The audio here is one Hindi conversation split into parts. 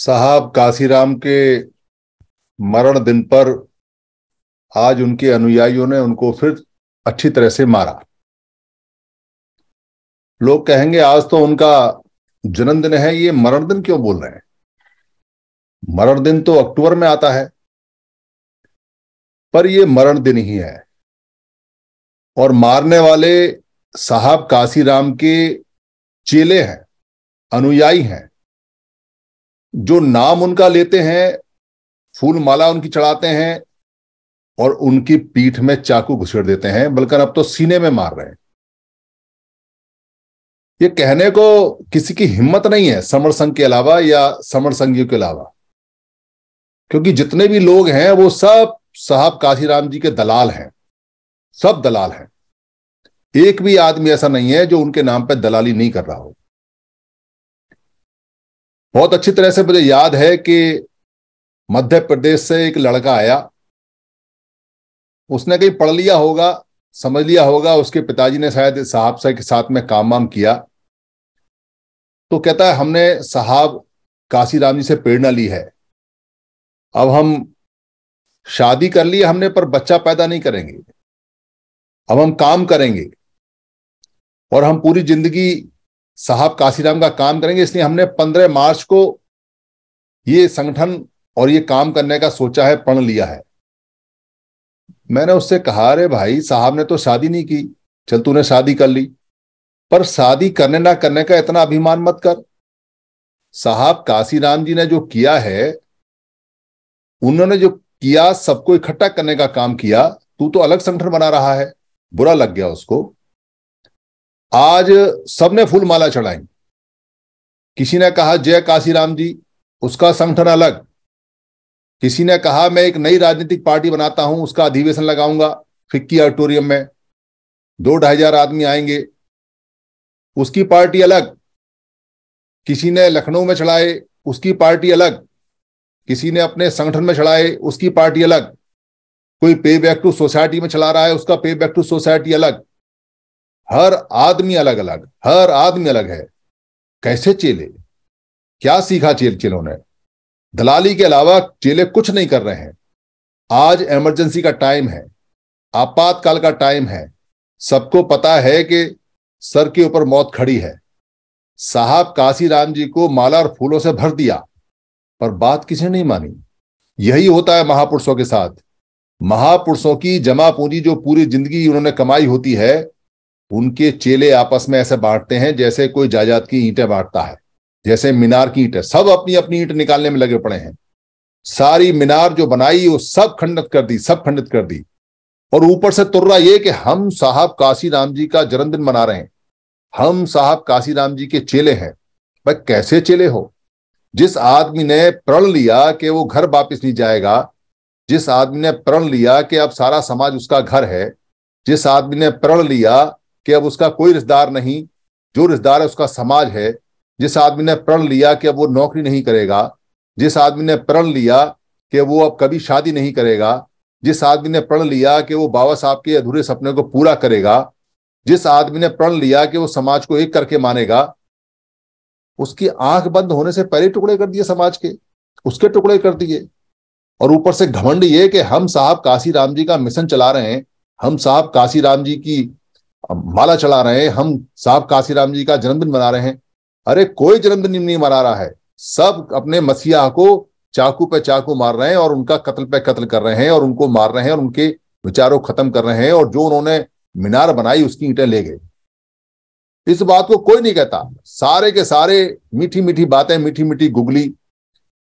साहब काशीराम के मरण दिन पर आज उनके अनुयायियों ने उनको फिर अच्छी तरह से मारा लोग कहेंगे आज तो उनका जन्मदिन है ये मरण दिन क्यों बोल रहे हैं मरण दिन तो अक्टूबर में आता है पर यह मरण दिन ही है और मारने वाले साहब काशीराम के चेले हैं अनुयायी हैं जो नाम उनका लेते हैं फूल माला उनकी चढ़ाते हैं और उनकी पीठ में चाकू घुसेड़ देते हैं बल्कि अब तो सीने में मार रहे हैं ये कहने को किसी की हिम्मत नहीं है समर संघ के अलावा या समर संघियों के अलावा क्योंकि जितने भी लोग हैं वो सब साहब काशीराम जी के दलाल हैं सब दलाल हैं एक भी आदमी ऐसा नहीं है जो उनके नाम पर दलाली नहीं कर रहा हो बहुत अच्छी तरह से मुझे याद है कि मध्य प्रदेश से एक लड़का आया उसने कहीं पढ़ लिया होगा समझ लिया होगा उसके पिताजी ने शायद साहब से के साथ में काम वाम किया तो कहता है हमने साहब काशीराम जी से प्रेरणा ली है अब हम शादी कर ली हमने पर बच्चा पैदा नहीं करेंगे अब हम काम करेंगे और हम पूरी जिंदगी साहब काशीराम का काम करेंगे इसलिए हमने 15 मार्च को ये संगठन और ये काम करने का सोचा है पढ़ लिया है मैंने उससे कहा अरे भाई साहब ने तो शादी नहीं की चल तूने शादी कर ली पर शादी करने ना करने का इतना अभिमान मत कर साहब काशीराम जी ने जो किया है उन्होंने जो किया सबको इकट्ठा करने का काम किया तू तो अलग संगठन बना रहा है बुरा लग गया उसको आज सबने फूल माला चढ़ाई किसी ने कहा जय काशीराम जी उसका संगठन अलग किसी ने कहा मैं एक नई राजनीतिक पार्टी बनाता हूं उसका अधिवेशन लगाऊंगा फिक्की ऑडिटोरियम में दो ढाई हजार आदमी आएंगे उसकी पार्टी अलग किसी ने लखनऊ में चढ़ाए उसकी पार्टी अलग किसी ने अपने संगठन में चढ़ाए उसकी पार्टी अलग कोई पे बैक टू सोसाइटी में चला रहा है उसका पे बैक टू सोसाइटी अलग हर आदमी अलग अलग हर आदमी अलग है कैसे चेले क्या सीखा चेल चेलों ने दलाली के अलावा चेले कुछ नहीं कर रहे हैं आज इमरजेंसी का टाइम है आपातकाल का टाइम है सबको पता है कि सर के ऊपर मौत खड़ी है साहब काशीराम जी को माला और फूलों से भर दिया पर बात किसी ने नहीं मानी यही होता है महापुरुषों के साथ महापुरुषों की जमा पूंजी जो पूरी जिंदगी उन्होंने कमाई होती है उनके चेले आपस में ऐसे बांटते हैं जैसे कोई जायदाद की ईंटें बांटता है जैसे मीनार की ईंटें सब अपनी अपनी ईंट निकालने में लगे पड़े हैं सारी मीनार जो बनाई वो सब खंडित कर दी सब खंडित कर दी और ऊपर से तुर्रा ये कि हम साहब काशी राम जी का जन्मदिन मना रहे हैं हम साहब काशी राम जी के चेले हैं भाई कैसे चेले हो जिस आदमी ने प्रण लिया कि वो घर वापस नहीं जाएगा जिस आदमी ने प्रण लिया कि अब सारा समाज उसका घर है जिस आदमी ने प्रण लिया कि अब उसका कोई रिश्तेदार नहीं जो रिश्तेदार है उसका समाज है जिस आदमी ने प्रण लिया कि अब वो नौकरी नहीं करेगा जिस आदमी ने प्रण लिया कि वो अब कभी शादी नहीं करेगा जिस आदमी ने प्रण लिया कि वो बाबा साहब के अधूरे सपने को पूरा करेगा जिस आदमी ने प्रण लिया कि वो समाज को एक करके मानेगा उसकी आंख बंद होने से पहले टुकड़े कर दिए समाज के उसके टुकड़े कर दिए और ऊपर से घमंड ये कि हम साहब काशी राम जी का मिशन चला रहे हैं हम साहब काशी राम जी की माला चला रहे हैं हम साहब काशीराम जी का जन्मदिन मना रहे हैं अरे कोई जन्मदिन नहीं मना रहा है सब अपने मसीहा को चाकू पे चाकू मार रहे हैं और उनका कत्ल पे कत्ल कर रहे हैं और उनको मार रहे हैं और उनके विचारों खत्म कर रहे हैं और जो उन्होंने मीनार बनाई उसकी ईटें ले गए इस बात को कोई नहीं कहता सारे के सारे मीठी मीठी बातें मीठी मीठी गुगली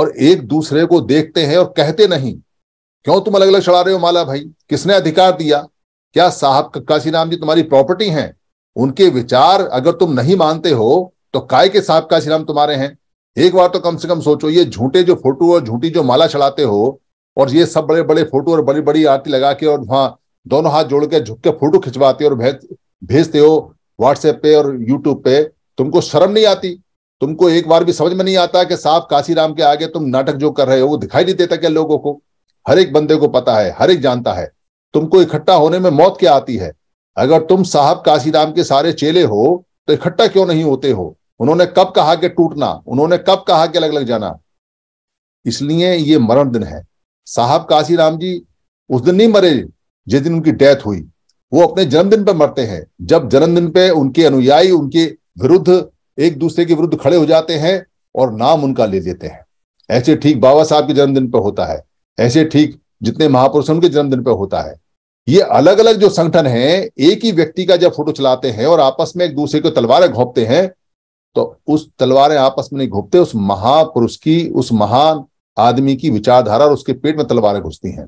और एक दूसरे को देखते हैं और कहते नहीं क्यों तुम अलग अलग चढ़ा रहे हो माला भाई किसने अधिकार दिया क्या साहब कक्कासी राम जी तुम्हारी प्रॉपर्टी हैं उनके विचार अगर तुम नहीं मानते हो तो काय के साहब काशी नाम तुम्हारे हैं एक बार तो कम से कम सोचो ये झूठे जो फोटो और झूठी जो माला चढ़ाते हो और ये सब बड़े बड़े फोटो और बड़ी बड़ी आरती लगा के और वहां दोनों हाथ जोड़ के झुक के फोटो खिंचवाते हो और भेज भेजते हो व्हाट्सएप पे और यूट्यूब पे तुमको शर्म नहीं आती तुमको एक बार भी समझ में नहीं आता कि साहब काशीराम के आगे तुम नाटक जो कर रहे हो वो दिखाई नहीं देता क्या लोगों को हर एक बंदे को पता है हर एक जानता है तुमको इकट्ठा होने में मौत क्या आती है अगर तुम साहब काशीराम के सारे चेले हो तो इकट्ठा क्यों नहीं होते हो उन्होंने कब कहा कि टूटना उन्होंने कब कहा कि अलग अलग जाना इसलिए ये मरण दिन है साहब काशीराम जी उस दिन नहीं मरे जिस दिन उनकी डेथ हुई वो अपने जन्मदिन पर मरते हैं जब जन्मदिन पे उनके अनुयायी उनके विरुद्ध एक दूसरे के विरुद्ध खड़े हो जाते हैं और नाम उनका ले लेते हैं ऐसे ठीक बाबा साहब के जन्मदिन पर होता है ऐसे ठीक जितने महापुरुष उनके जन्मदिन पर होता है ये अलग अलग जो संगठन है एक ही व्यक्ति का जब फोटो चलाते हैं और आपस में एक दूसरे को तलवारें घोपते हैं तो उस तलवारें आपस में नहीं घोपते उस महापुरुष की उस महान आदमी की विचारधारा और उसके पेट में तलवारें घुसती हैं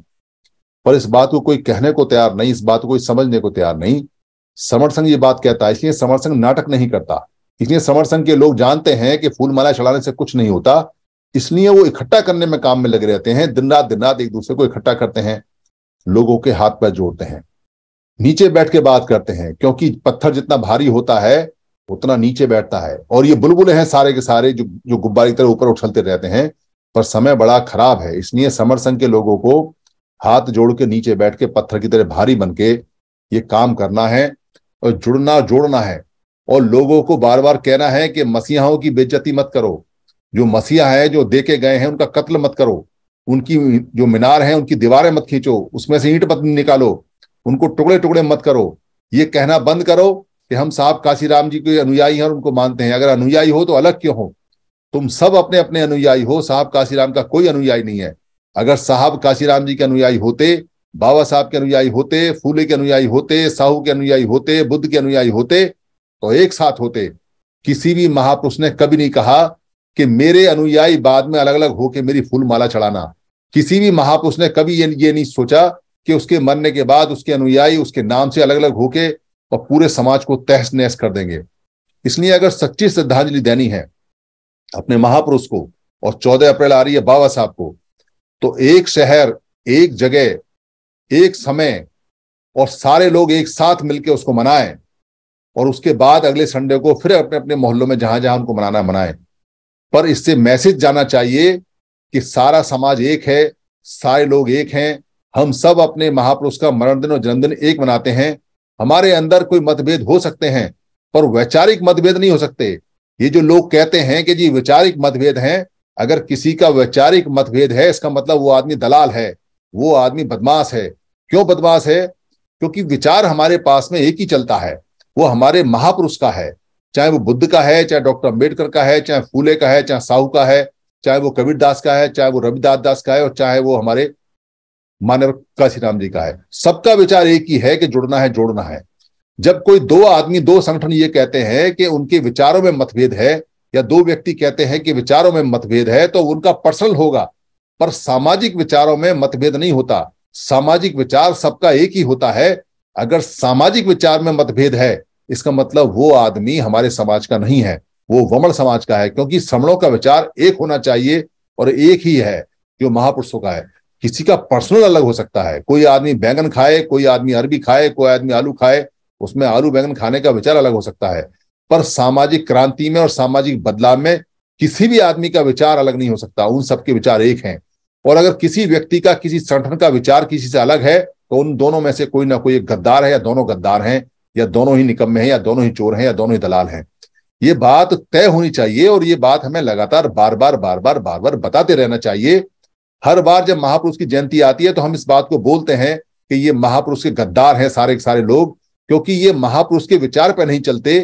पर इस बात को कोई कहने को तैयार नहीं इस बात को कोई समझने को तैयार नहीं समर संघ ये बात कहता है इसलिए समर संघ नाटक नहीं करता इसलिए समर संघ के लोग जानते हैं कि फूल माला चढ़ाने से कुछ नहीं होता इसलिए वो इकट्ठा करने में काम में लगे रहते हैं दिन रात दिन रात एक दूसरे को इकट्ठा करते हैं लोगों के हाथ पैर जोड़ते हैं नीचे बैठ के बात करते हैं क्योंकि पत्थर जितना भारी होता है उतना नीचे बैठता है और ये बुलबुले हैं सारे के सारे जो जो की तरह ऊपर उछलते रहते हैं पर समय बड़ा खराब है इसलिए समर संघ के लोगों को हाथ जोड़ के नीचे बैठ के पत्थर की तरह भारी बन के ये काम करना है और जुड़ना जोड़ना है और लोगों को बार बार कहना है कि मसीहाओं की बेज्जती मत करो जो मसीहा है जो दे के गए हैं उनका कत्ल मत करो उनकी जो मीनार है उनकी दीवारें मत खींचो उसमें से ईंट मत निकालो उनको टुकड़े टुकड़े मत करो ये कहना बंद करो कि हम साहब काशीराम जी के अनुयायी हैं और उनको मानते हैं अगर अनुयायी हो तो अलग क्यों हो तुम सब अपने अपने अनुयायी हो साहब काशीराम का कोई अनुयायी नहीं है अगर साहब काशीराम जी के अनुयायी होते बाबा साहब के अनुयायी होते फूले के अनुयायी होते साहू के अनुयायी होते बुद्ध के अनुयायी होते तो एक साथ होते किसी भी महापुरुष ने कभी नहीं कहा कि मेरे अनुयायी बाद में अलग अलग होके मेरी फूल माला चढ़ाना किसी भी महापुरुष ने कभी ये ये नहीं सोचा कि उसके मरने के बाद उसके अनुयायी उसके नाम से अलग अलग होके और पूरे समाज को तहस नहस कर देंगे इसलिए अगर सच्ची श्रद्धांजलि देनी है अपने महापुरुष को और चौदह अप्रैल आ रही है बाबा साहब को तो एक शहर एक जगह एक समय और सारे लोग एक साथ मिलकर उसको मनाएं और उसके बाद अगले संडे को फिर अपने अपने मोहल्लों में जहां जहां उनको मनाना मनाएं पर इससे मैसेज जाना चाहिए कि सारा समाज एक है सारे लोग एक हैं हम सब अपने महापुरुष का मरण दिन और जन्मदिन एक मनाते हैं हमारे अंदर कोई मतभेद हो सकते हैं पर वैचारिक मतभेद नहीं हो सकते ये जो लोग कहते हैं कि जी वैचारिक मतभेद हैं अगर किसी का वैचारिक मतभेद है इसका मतलब वो आदमी दलाल है वो आदमी बदमाश है क्यों बदमाश है क्योंकि विचार हमारे पास में एक ही चलता है वो हमारे महापुरुष का है चाहे वो बुद्ध का है चाहे डॉक्टर अम्बेडकर का है चाहे फूले का है चाहे साहू का है चाहे वो कबीर दास का है चाहे वो रविदास दास का है और चाहे वो हमारे मानव काशी राम जी का है सबका विचार एक ही है कि जुड़ना है जोड़ना है जब कोई दो आदमी दो संगठन ये कहते हैं कि उनके विचारों में मतभेद है या दो व्यक्ति कहते हैं कि विचारों में मतभेद है तो उनका पर्सनल होगा पर सामाजिक विचारों में मतभेद नहीं होता सामाजिक विचार सबका एक ही होता है अगर सामाजिक विचार में मतभेद है इसका मतलब वो आदमी हमारे समाज का नहीं है वो वमण समाज का है क्योंकि समणों का विचार एक होना चाहिए और एक ही है जो महापुरुषों का है किसी का पर्सनल अलग हो सकता है कोई आदमी बैंगन खाए कोई आदमी अरबी खाए कोई आदमी आलू खाए उसमें आलू बैंगन खाने का विचार अलग हो सकता है पर सामाजिक क्रांति में और सामाजिक बदलाव में किसी भी आदमी का विचार अलग नहीं हो सकता उन सबके विचार एक हैं और अगर किसी व्यक्ति का किसी संगठन का विचार किसी से अलग है तो उन दोनों में से कोई ना कोई एक गद्दार है या दोनों गद्दार हैं या दोनों ही निकम्मे हैं या दोनों ही चोर हैं या दोनों ही दलाल हैं ये बात तय होनी चाहिए और ये बात हमें लगातार बार बार बार बार बार बार बताते रहना चाहिए हर बार जब महापुरुष की जयंती आती है तो हम इस बात को बोलते हैं कि ये महापुरुष के गद्दार हैं सारे के सारे लोग क्योंकि ये महापुरुष के विचार पर नहीं चलते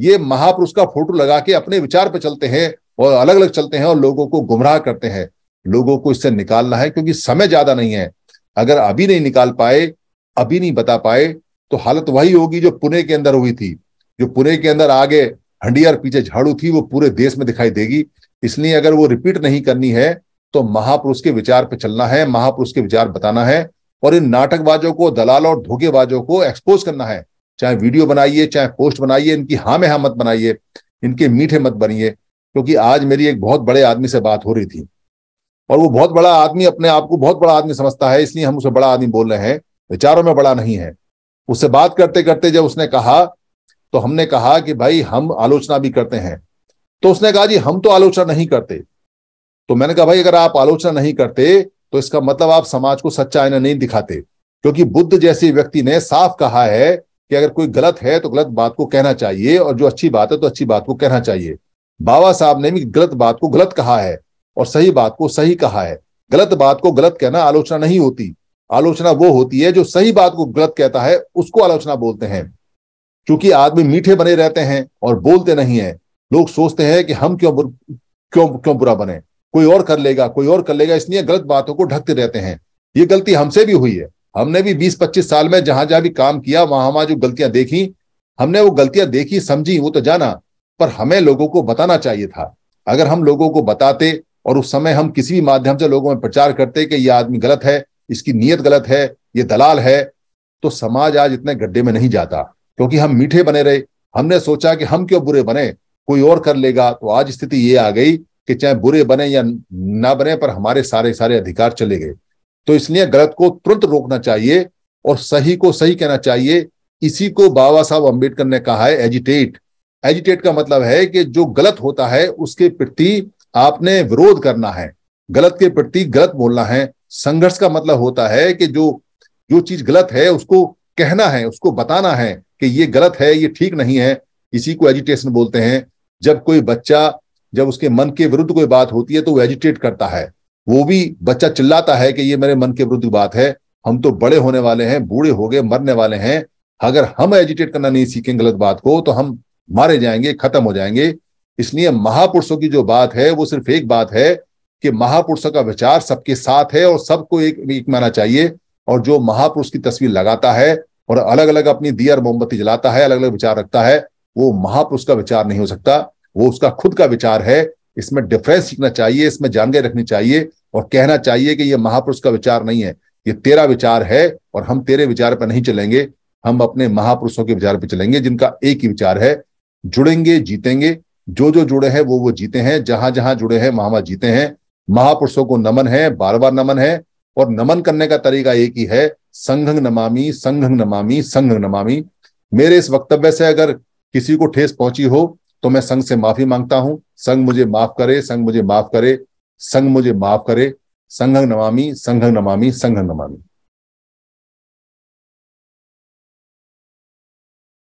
ये महापुरुष का फोटो लगा के अपने विचार पर चलते हैं और अलग अलग चलते हैं और लोगों को गुमराह करते हैं लोगों को इससे निकालना है क्योंकि समय ज्यादा नहीं है अगर अभी नहीं निकाल पाए अभी नहीं बता पाए तो हालत वही होगी जो पुणे के अंदर हुई थी जो पुणे के अंदर आगे हंडिया और पीछे झाड़ू थी वो पूरे देश में दिखाई देगी इसलिए अगर वो रिपीट नहीं करनी है तो महापुरुष के विचार पे चलना है महापुरुष के विचार बताना है और इन नाटकबाजों को दलाल और धोखेबाजों को एक्सपोज करना है चाहे वीडियो बनाइए चाहे पोस्ट बनाइए इनकी हा में हा मत बनाइए इनके मीठे मत बनिए क्योंकि आज मेरी एक बहुत बड़े आदमी से बात हो रही थी और वो बहुत बड़ा आदमी अपने आप को बहुत बड़ा आदमी समझता है इसलिए हम उसे बड़ा आदमी बोल रहे हैं विचारों में बड़ा नहीं है उससे बात करते करते जब उसने कहा तो हमने कहा कि भाई हम आलोचना भी करते हैं तो उसने कहा जी हम तो आलोचना नहीं करते तो मैंने कहा भाई अगर आप आलोचना नहीं करते तो इसका मतलब आप समाज को सच्चा आईना नहीं दिखाते क्योंकि बुद्ध जैसे व्यक्ति ने साफ कहा है कि अगर कोई गलत है तो गलत बात को कहना चाहिए और जो अच्छी बात है तो अच्छी बात को कहना चाहिए बाबा साहब ने भी गलत बात को गलत कहा है और सही बात को सही कहा है गलत बात को गलत कहना आलोचना नहीं होती आलोचना वो होती है जो सही बात को गलत कहता है उसको आलोचना बोलते हैं क्योंकि आदमी मीठे बने रहते हैं और बोलते नहीं है लोग सोचते हैं कि हम क्यों क्यों क्यों बुरा बने कोई और कर लेगा कोई और कर लेगा इसलिए गलत बातों को ढकते रहते हैं ये गलती हमसे भी हुई है हमने भी 20-25 साल में जहां जहां भी काम किया वहां वहां जो गलतियां देखी हमने वो गलतियां देखी समझी वो तो जाना पर हमें लोगों को बताना चाहिए था अगर हम लोगों को बताते और उस समय हम किसी भी माध्यम से लोगों में प्रचार करते कि यह आदमी गलत है इसकी नीयत गलत है ये दलाल है तो समाज आज इतने गड्ढे में नहीं जाता क्योंकि हम मीठे बने रहे हमने सोचा कि हम क्यों बुरे बने कोई और कर लेगा तो आज स्थिति ये आ गई कि चाहे बुरे बने या ना बने पर हमारे सारे सारे अधिकार चले गए तो इसलिए गलत को तुरंत रोकना चाहिए और सही को सही कहना चाहिए इसी को बाबा साहब अम्बेडकर ने कहा है एजिटेट एजिटेट का मतलब है कि जो गलत होता है उसके प्रति आपने विरोध करना है गलत के प्रति गलत बोलना है संघर्ष का मतलब होता है कि जो जो चीज गलत है उसको कहना है उसको बताना है कि ये गलत है ये ठीक नहीं है इसी को एजिटेशन बोलते हैं जब कोई बच्चा जब उसके मन के विरुद्ध कोई बात होती है तो वो एजिटेट करता है वो भी बच्चा चिल्लाता है कि ये मेरे मन के विरुद्ध बात है हम तो बड़े होने वाले हैं बूढ़े हो गए मरने वाले हैं अगर हम एजिटेट करना नहीं सीखेंगे गलत बात को तो हम मारे जाएंगे खत्म हो जाएंगे इसलिए महापुरुषों की जो बात है वो सिर्फ एक बात है कि महापुरुषों का विचार सबके साथ है और सबको एक एक माना चाहिए और जो महापुरुष की तस्वीर लगाता है और अलग अलग अपनी दिया और मोमबत्ती जलाता है अलग अलग विचार रखता है वो महापुरुष का विचार नहीं हो सकता वो उसका खुद का विचार है इसमें डिफरेंस सीखना चाहिए इसमें जानकारी रखनी चाहिए और कहना चाहिए कि ये महापुरुष का विचार नहीं है ये तेरा विचार है और हम तेरे विचार पर नहीं चलेंगे हम अपने महापुरुषों के विचार पर चलेंगे जिनका एक ही विचार है जुड़ेंगे जीतेंगे जो जो जुड़े हैं वो वो जीते हैं जहां जहां जुड़े हैं वहां वहां जीते हैं महापुरुषों को नमन है बार बार नमन है और नमन करने का तरीका एक ही है संघंग नमामि संघंग नमामि संघ नमामि मेरे इस वक्तव्य से अगर किसी को ठेस पहुंची हो तो मैं संघ से माफी मांगता हूं संघ मुझे माफ करे संघ मुझे माफ करे संघ मुझे माफ करे संघ नमामि संघ नमामि संघ नमामि